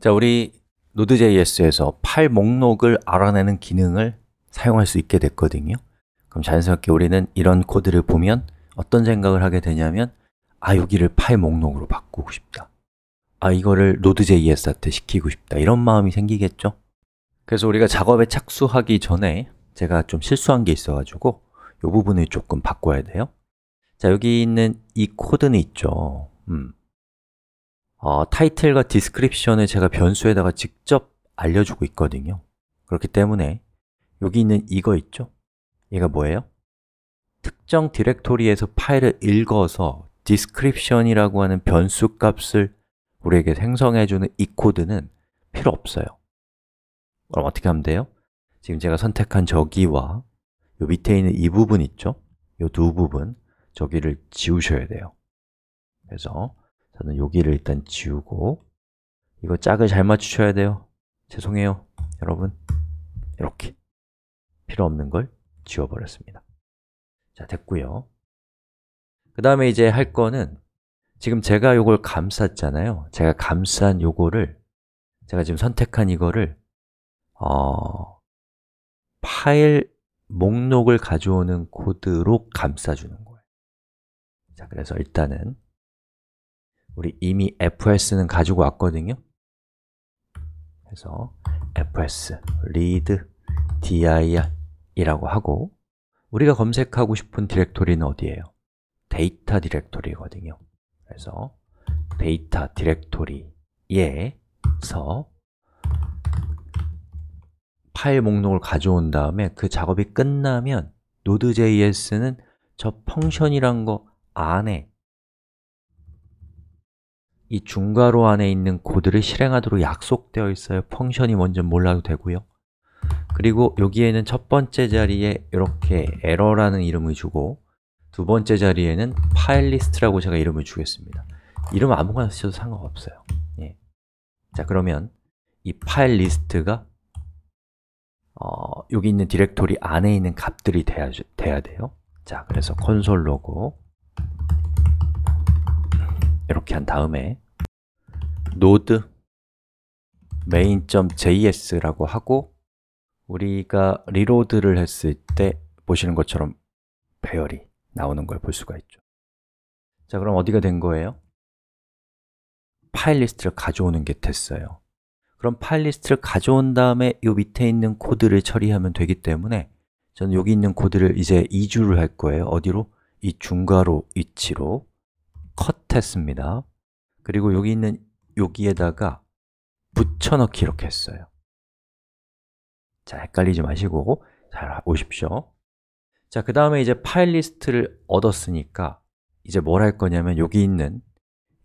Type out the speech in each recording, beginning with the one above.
자, 우리 Node.js에서 파일 목록을 알아내는 기능을 사용할 수 있게 됐거든요 그럼 자연스럽게 우리는 이런 코드를 보면 어떤 생각을 하게 되냐면 아, 여기를 파일 목록으로 바꾸고 싶다 아, 이거를 Node.js한테 시키고 싶다 이런 마음이 생기겠죠? 그래서 우리가 작업에 착수하기 전에 제가 좀 실수한 게 있어가지고 이 부분을 조금 바꿔야 돼요 자, 여기 있는 이 코드는 있죠 음. 어, 타이틀과 디스크립션을 제가 변수에다가 직접 알려주고 있거든요 그렇기 때문에 여기 있는 이거 있죠? 얘가 뭐예요? 특정 디렉토리에서 파일을 읽어서 description이라고 하는 변수 값을 우리에게 생성해주는 이 코드는 필요 없어요 그럼 어떻게 하면 돼요? 지금 제가 선택한 저기와 요 밑에 있는 이 부분 있죠? 이 두 부분 저기를 지우셔야 돼요 그래서 저는 여기를 일단 지우고 이거 짝을 잘 맞추셔야 돼요 죄송해요 여러분 이렇게 필요 없는 걸 지워버렸습니다 자, 됐고요 그 다음에 이제 할 거는 지금 제가 요걸 감쌌잖아요 제가 감싼 요거를 제가 지금 선택한 이거를 어, 파일 목록을 가져오는 코드로 감싸주는 거예요 자, 그래서 일단은 우리 이미 fs는 가지고 왔거든요. 그래서 fs read dir 이라고 하고 우리가 검색하고 싶은 디렉토리는 어디예요? 데이터 디렉토리거든요. 그래서 데이터 디렉토리에서 파일 목록을 가져온 다음에 그 작업이 끝나면 node.js는 저 펑션이란 거 안에 이 중괄호 안에 있는 코드를 실행하도록 약속되어 있어요 펑션이 뭔지 몰라도 되고요 그리고 여기에는 첫 번째 자리에 이렇게 에러라는 이름을 주고 두 번째 자리에는 파일 리스트라고 제가 이름을 주겠습니다 이름 아무거나 쓰셔도 상관없어요 예. 자 그러면 이 파일 리스트가 어, 여기 있는 디렉토리 안에 있는 값들이 돼야, 돼야 돼요 자 그래서 c o o n s l 콘솔 로고 이렇게 한 다음에 node main.js라고 하고 우리가 리로드를 했을 때 보시는 것처럼 배열이 나오는 걸 볼 수가 있죠 자, 그럼 어디가 된 거예요? 파일 리스트를 가져오는 게 됐어요 그럼 파일 리스트를 가져온 다음에 이 밑에 있는 코드를 처리하면 되기 때문에 저는 여기 있는 코드를 이제 이주를 할 거예요 어디로? 이 중괄호 위치로 컷했습니다 그리고 여기 있는 여기에다가 붙여넣기 이렇게 했어요 자, 헷갈리지 마시고 잘 보십시오 자, 그 다음에 이제 파일 리스트를 얻었으니까 이제 뭘 할 거냐면 여기 있는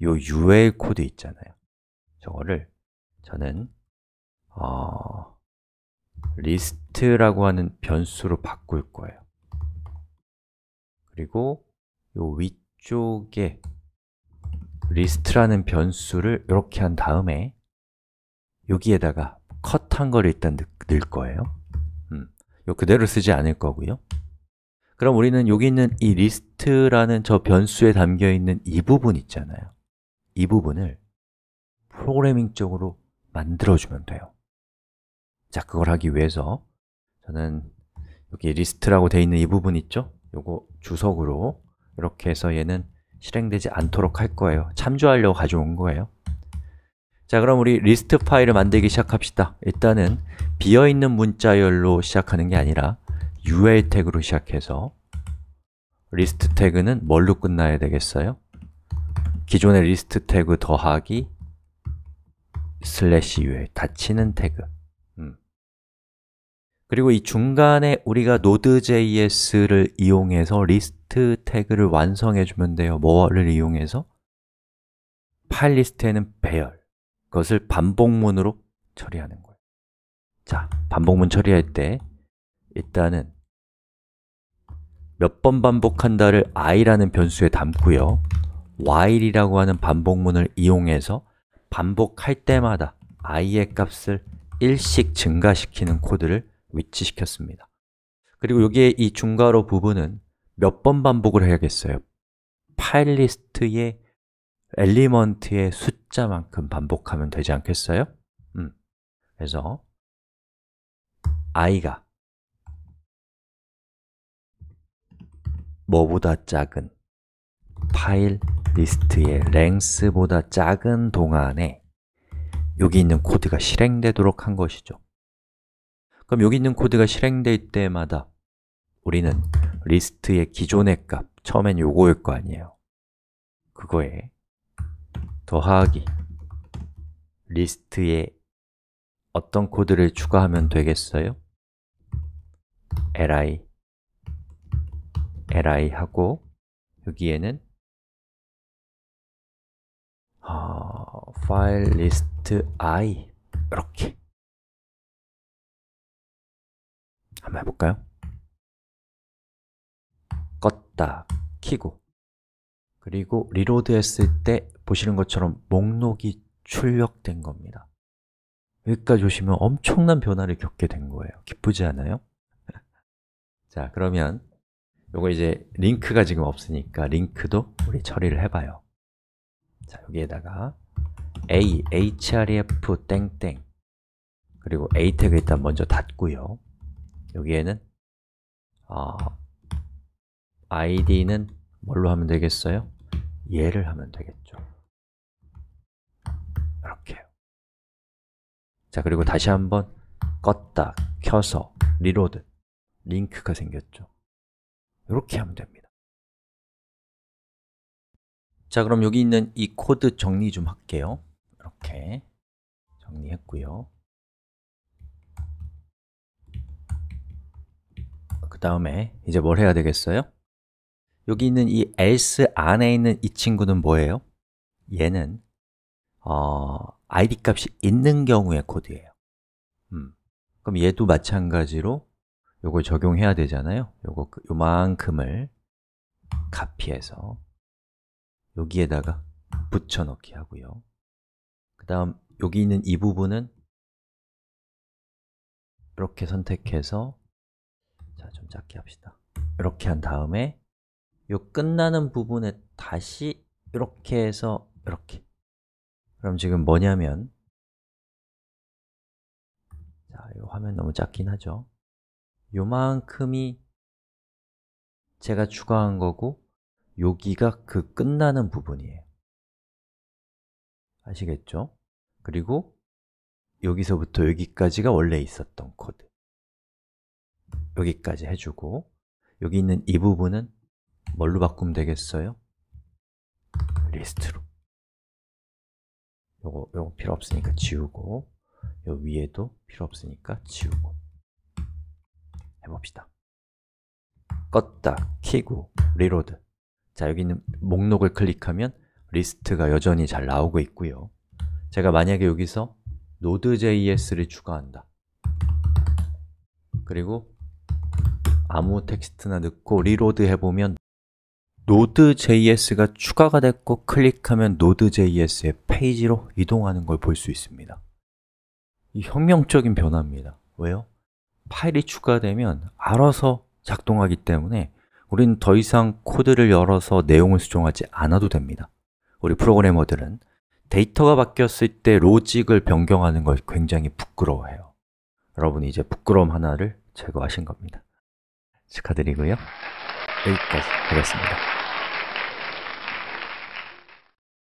요 UL 코드 있잖아요 저거를 저는 어, 리스트라고 하는 변수로 바꿀 거예요 그리고 이 위쪽에 리스트라는 변수를 이렇게 한 다음에 여기에다가 컷한 걸 일단 넣을 거예요 음, 요 그대로 쓰지 않을 거고요 그럼 우리는 여기 있는 이 리스트라는 저 변수에 담겨 있는 이 부분 있잖아요 이 부분을 프로그래밍적으로 만들어주면 돼요 자, 그걸 하기 위해서 저는 여기 리스트라고 되어 있는 이 부분 있죠? 이거 주석으로 이렇게 해서 얘는 실행되지 않도록 할 거예요 참조하려고 가져온 거예요 자 그럼 우리 리스트 파일을 만들기 시작합시다 일단은 비어있는 문자열로 시작하는 게 아니라 ul 태그로 시작해서 리스트 태그는 뭘로 끝나야 되겠어요? 기존의 리스트 태그 더하기 슬래시 ul, 닫히는 태그 그리고 이 중간에 우리가 Node.js를 이용해서 리스트 태그를 완성해주면 돼요 뭐를 이용해서? 파일 리스트에는 배열, 그것을 반복문으로 처리하는 거예요 자, 반복문 처리할 때 일단은 몇 번 반복한다를 i라는 변수에 담고요 while이라고 하는 반복문을 이용해서 반복할 때마다 i의 값을 1씩 증가시키는 코드를 위치시켰습니다. 그리고 여기에 이 중괄호 부분은 몇 번 반복을 해야겠어요? 파일 리스트의 엘리먼트의 숫자만큼 반복하면 되지 않겠어요? 음. 그래서 i가 뭐보다 작은 파일 리스트의 length보다 작은 동안에 여기 있는 코드가 실행되도록 한 것이죠 그럼 여기 있는 코드가 실행될 때마다 우리는 리스트의 기존의 값, 처음엔 요거일 거 아니에요 그거에 더하기 리스트에 어떤 코드를 추가하면 되겠어요? li li 하고 여기에는 어, file list i 이렇게 한번 해볼까요? 껐다 키고 그리고 리로드 했을 때 보시는 것처럼 목록이 출력된 겁니다 여기까지 오시면 엄청난 변화를 겪게 된 거예요 기쁘지 않아요? 자, 그러면 요거 이제 링크가 지금 없으니까 링크도 우리 처리를 해봐요 자, 여기에다가 a href 땡땡 그리고 a 태그 일단 먼저 닫고요 여기에는 어, 아, 이디는 뭘로 하면 되겠어요? 얘를 하면 되겠죠 이렇게요 자, 그리고 다시 한번 껐다, 켜서, 리로드 링크가 생겼죠 이렇게 하면 됩니다 자, 그럼 여기 있는 이 코드 정리 좀 할게요 이렇게 정리했고요 그 다음에 이제 뭘 해야 되겠어요? 여기 있는 이 else 안에 있는 이 친구는 뭐예요? 얘는 어, id 값이 있는 경우의 코드예요 음, 그럼 얘도 마찬가지로 이걸 적용해야 되잖아요 요거 그, 요만큼을 카피해서 여기에다가 붙여넣기 하고요 그 다음 여기 있는 이 부분은 이렇게 선택해서 좀 작게 합시다 이렇게 한 다음에 요 끝나는 부분에 다시 이렇게 해서 이렇게 그럼 지금 뭐냐면 자, 이 화면 너무 작긴 하죠 요만큼이 제가 추가한 거고 여기가 그 끝나는 부분이에요 아시겠죠? 그리고 여기서부터 여기까지가 원래 있었던 코드 여기까지 해주고 여기 있는 이 부분은 뭘로 바꾸면 되겠어요? 리스트로 요거, 요거 필요 없으니까 지우고 요 위에도 필요 없으니까 지우고 해봅시다 껐다, 키고, 리로드 자, 여기 있는 목록을 클릭하면 리스트가 여전히 잘 나오고 있고요 제가 만약에 여기서 Node.js를 추가한다 그리고 아무 텍스트나 넣고 리로드 해보면 Node.js가 추가가 됐고 클릭하면 Node.js의 페이지로 이동하는 걸 볼 수 있습니다 혁명적인 변화입니다 왜요? 파일이 추가되면 알아서 작동하기 때문에 우리는 더 이상 코드를 열어서 내용을 수정하지 않아도 됩니다 우리 프로그래머들은 데이터가 바뀌었을 때 로직을 변경하는 걸 굉장히 부끄러워해요 여러분이 이제 부끄러움 하나를 제거하신 겁니다 축하드리고요. 여기까지 하겠습니다.